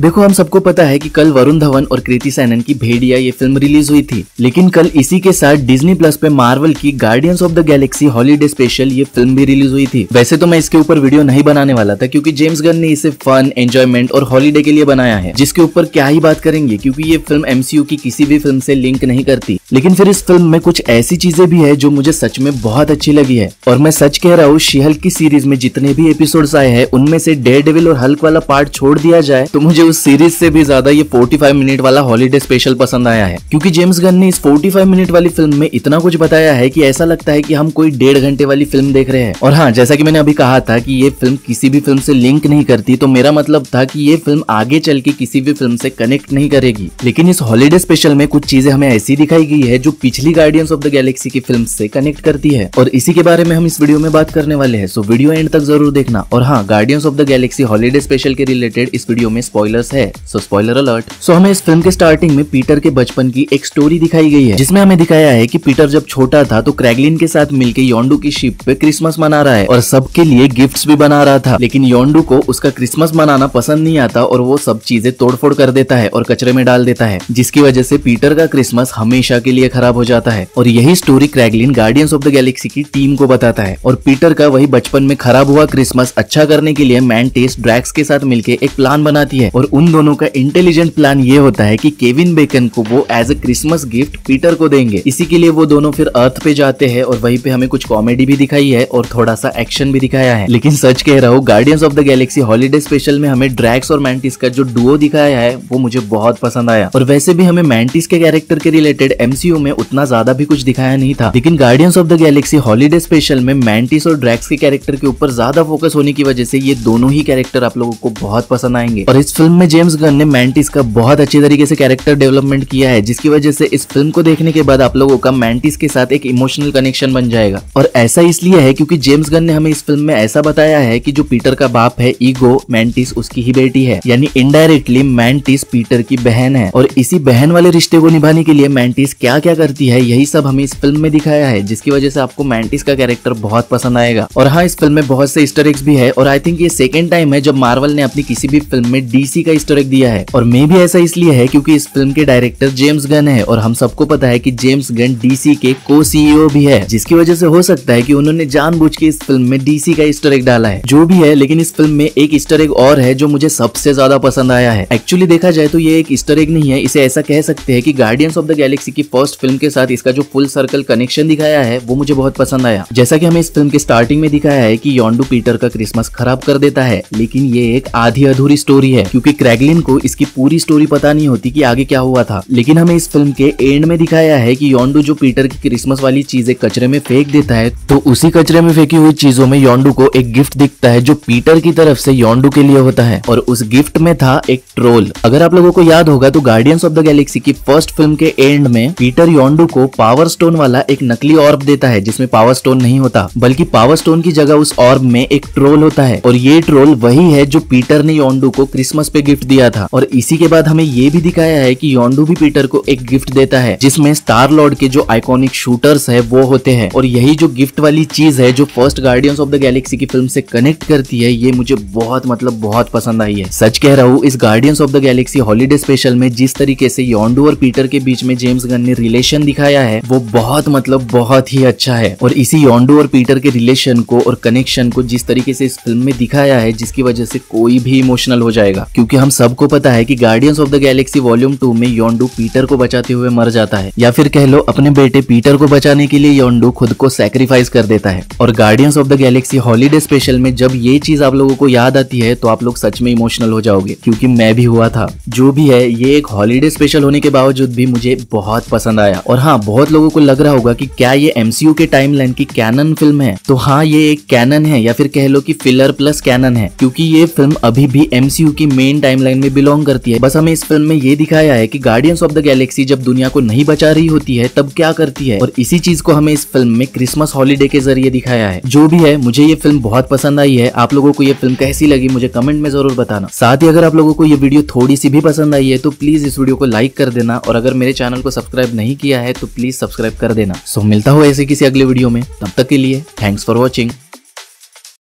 देखो हम सबको पता है कि कल वरुण धवन और कृति सैनन की भेड़िया ये फिल्म रिलीज हुई थी लेकिन कल इसी के साथ डिज्नी प्लस पे मार्वल की Guardians of the Galaxy holiday special ये फिल्म भी रिलीज हुई थी वैसे तो मैं इसके ऊपर वीडियो नहीं बनाने वाला था क्योंकि जेम्स गन ने इसे फन एंजॉयमेंट और हॉलीडे के लिए बनाया है जिसके ऊपर क्या ही बात करेंगे क्यूँकी ये फिल्म एमसीयू की किसी भी फिल्म से लिंक नहीं करती लेकिन फिर इस फिल्म में कुछ ऐसी चीजें भी है जो मुझे सच में बहुत अच्छी लगी है और मैं सच कह रहा हूँ शिहल की सीरीज में जितने भी एपिसोड आए हैं उनमें से डेयर डेविल और हल्क वाला पार्ट छोड़ दिया जाए तो मुझे उस सीरीज से भी ज्यादा ये 45 मिनट वाला हॉलीडे स्पेशल पसंद आया है क्योंकि जेम्स गन ने इस 45 मिनट वाली फिल्म में इतना कुछ बताया है कि ऐसा लगता है कि हम कोई डेढ़ घंटे वाली फिल्म देख रहे हैं और हाँ जैसा कि मैंने अभी कहा था कि ये फिल्म किसी भी फिल्म से लिंक नहीं करती तो मेरा मतलब था कि ये फिल्म आगे चल के किसी भी फिल्म से कनेक्ट नहीं करेगी लेकिन इस हॉलीडे स्पेशल में कुछ चीजें हमें ऐसी दिखाई गई है जो पिछली गार्डियंस ऑफ द गैलेक्सी की फिल्म से कनेक्ट करती है और इसी के बारे में हम इस वीडियो में बात करने वाले हैं सो वीडियो एंड तक जरूर देखना और हाँ Guardians of the Galaxy holiday special के रिलेटेड इस वीडियो में स्पॉइलर स्पॉयलर्स है सो स्पॉयलर अलर्ट सो हमें इस फिल्म के स्टार्टिंग में पीटर के बचपन की एक स्टोरी दिखाई गई है जिसमें हमें दिखाया है कि पीटर जब छोटा था तो क्रैगलिन के साथ मिलकर योंडू की शिप पे क्रिसमस मना रहा है और सबके लिए गिफ्ट भी बना रहा था लेकिन योंडू को उसका क्रिसमस मनाना पसंद नहीं आता और वो सब चीजें तोड़फोड़ कर देता है और कचरे में डाल देता है जिसकी वजह से पीटर का क्रिसमस हमेशा के लिए खराब हो जाता है और यही story Kraglin Guardians of the Galaxy की टीम को बताता है और पीटर का वही बचपन में खराब हुआ क्रिसमस अच्छा करने के लिए मैं टेस्ट ड्रैक्स के साथ मिलकर एक प्लान बनाती है और और उन दोनों का इंटेलिजेंट प्लान ये होता है कि केविन बेकन को वो as a Christmas gift Peter को देंगे इसी के लिए वो दोनों फिर अर्थ पे जाते हैं और वहीं पे हमें कुछ कॉमेडी भी दिखाई है और थोड़ा सा एक्शन भी दिखाया है लेकिन सच कह रहा हूँ Guardians of the Galaxy holiday special में हमें ड्रैक्स और मैंटिस का जो डुओ दिखाया है वो मुझे बहुत पसंद आया और वैसे भी हमें मैंटिस के कैरेक्टर के रिलेटेड एमसीयू में उतना ज्यादा भी कुछ दिखाया नहीं था लेकिन Guardians of the Galaxy holiday special में मैंटिस और ड्रैक्स के कैरेक्टर के ऊपर ज्यादा फोकस होने की वजह से ये दोनों ही कैरेक्टर आप लोगों को बहुत पसंद आएंगे और इस फिल्म फिल्म में जेम्स गन ने मैंटिस का बहुत अच्छे तरीके से कैरेक्टर डेवलपमेंट किया है जिसकी वजह से इस फिल्म को देखने के बाद आप लोगों का मैंटिस के साथ एक इमोशनल कनेक्शन बन जाएगा और ऐसा इसलिए है क्योंकि जेम्स गन ने हमें इस फिल्म में ऐसा बताया है कि जो पीटर का बाप है ईगो मैंटिस उसकी ही बेटी है यानी इनडायरेक्टली मैंटिस पीटर की बहन है और इसी बहन वाले रिश्ते को निभाने के लिए मैंटिस क्या क्या करती है यही सब हमें इस फिल्म में दिखाया है जिसकी वजह से आपको मैंटिस का कैरेक्टर बहुत पसंद आएगा और हाँ इस फिल्म में बहुत से स्टरिक्स भी है और आई थिंक ये सेकेंड टाइम है जब मार्वल ने अपनी किसी भी फिल्म में डी डीसी का स्टोरेक दिया है और मे भी ऐसा इसलिए है क्योंकि इस फिल्म के डायरेक्टर जेम्स गन है और हम सबको पता है कि जेम्स गन डीसी के को सीईओ e भी है जिसकी वजह से हो सकता है कि उन्होंने जानबूझ के इस फिल्म में डीसी का स्टोरेक डाला है जो भी है लेकिन इस फिल्म में एक स्टोरेक और है जो मुझे सबसे ज्यादा पसंद आया है एक्चुअली देखा जाए तो ये एक स्टोरेक नहीं है इसे ऐसा कह सकते हैं कि गार्डियंस ऑफ द गैलेक्सी की फर्स्ट फिल्म के साथ इसका जो फुल सर्कल कनेक्शन दिखाया है वो मुझे बहुत पसंद आया जैसा की हमें इस फिल्म के स्टार्टिंग में दिखाया है की योंडू पीटर का क्रिसमस खराब कर देता है लेकिन ये एक आधी अधूरी स्टोरी है क्योंकि जबकि क्रैगलिन को इसकी पूरी स्टोरी पता नहीं होती कि आगे क्या हुआ था लेकिन हमें इस फिल्म के एंड में दिखाया है कि योंडू जो पीटर की क्रिसमस वाली चीजें कचरे में फेंक देता है तो उसी कचरे में फेंकी हुई चीजों में योंडू को एक गिफ्ट दिखता है जो पीटर की तरफ से योंडू के लिए होता है और उस गिफ्ट में था एक ट्रोल अगर आप लोगों को याद होगा तो गार्डियंस ऑफ द गैलेक्सी की फर्स्ट फिल्म के एंड में पीटर योंडू को पावर स्टोन वाला एक नकली ऑर्ब देता है जिसमें पावर स्टोन नहीं होता बल्कि पावर स्टोन की जगह उस ऑर्ब में एक ट्रोल होता है और ये ट्रोल वही है जो पीटर ने योंडू को क्रिसमस पे गिफ्ट दिया था और इसी के बाद हमें ये भी दिखाया है कि योंडू भी पीटर को एक गिफ्ट देता है जिसमें स्टार लॉर्ड के जो आइकॉनिक शूटर्स है वो होते हैं और यही जो गिफ्ट वाली चीज है जो first Guardians of the Galaxy की फिल्म से कनेक्ट करती है ये मुझे बहुत मतलब बहुत पसंद आई है सच कह रहा हूँ इस Guardians of the Galaxy holiday special में जिस तरीके से योंडू और पीटर के बीच में जेम्स गन ने रिलेशन दिखाया है वो बहुत मतलब बहुत ही अच्छा है और इसी योंडू और पीटर के रिलेशन को और कनेक्शन को जिस तरीके से इस फिल्म में दिखाया है जिसकी वजह से कोई भी इमोशनल हो जाएगा क्योंकि क्योंकि हम सबको पता है कि Guardians of the Galaxy volume two में योंडू पीटर को बचाते हुए मर जाता है या फिर कह लो अपने बेटे पीटर को बचाने के लिए योंडू खुद को सेक्रीफाइस कर देता है और Guardians of the Galaxy holiday special में जब ये चीज आप लोगों को याद आती है तो आप लोग सच में इमोशनल हो जाओगे क्योंकि मैं भी हुआ था जो भी है ये एक हॉलीडे स्पेशल होने के बावजूद भी मुझे बहुत पसंद आया और हाँ बहुत लोगों को लग रहा होगा कि क्या ये एमसीयू के टाइमलाइन की कैनन फिल्म है तो हाँ ये एक कैनन है या फिर कह लो कि फिलर प्लस कैनन है क्योंकि ये फिल्म अभी भी एमसीयू की मेन टाइम टाइमलाइन में बिलोंग करती है बस हमें इस फिल्म में ये दिखाया है कि गार्डियंस ऑफ द गैलेक्सी जब दुनिया को नहीं बचा रही होती है तब क्या करती है और इसी चीज को हमें इस फिल्म में क्रिसमस हॉलीडे के जरिए दिखाया है जो भी है मुझे ये फिल्म बहुत पसंद आई है आप लोगों को ये फिल्म कैसी लगी मुझे कमेंट में जरूर बताना साथ ही अगर आप लोगों को ये वीडियो थोड़ी सी भी पसंद आई है तो प्लीज इस वीडियो को लाइक कर देना और अगर मेरे चैनल को सब्सक्राइब नहीं किया है तो प्लीज सब्सक्राइब कर देना सो मिलता हो ऐसे किसी अगले वीडियो में तब तक के लिए थैंक्स फॉर वॉचिंग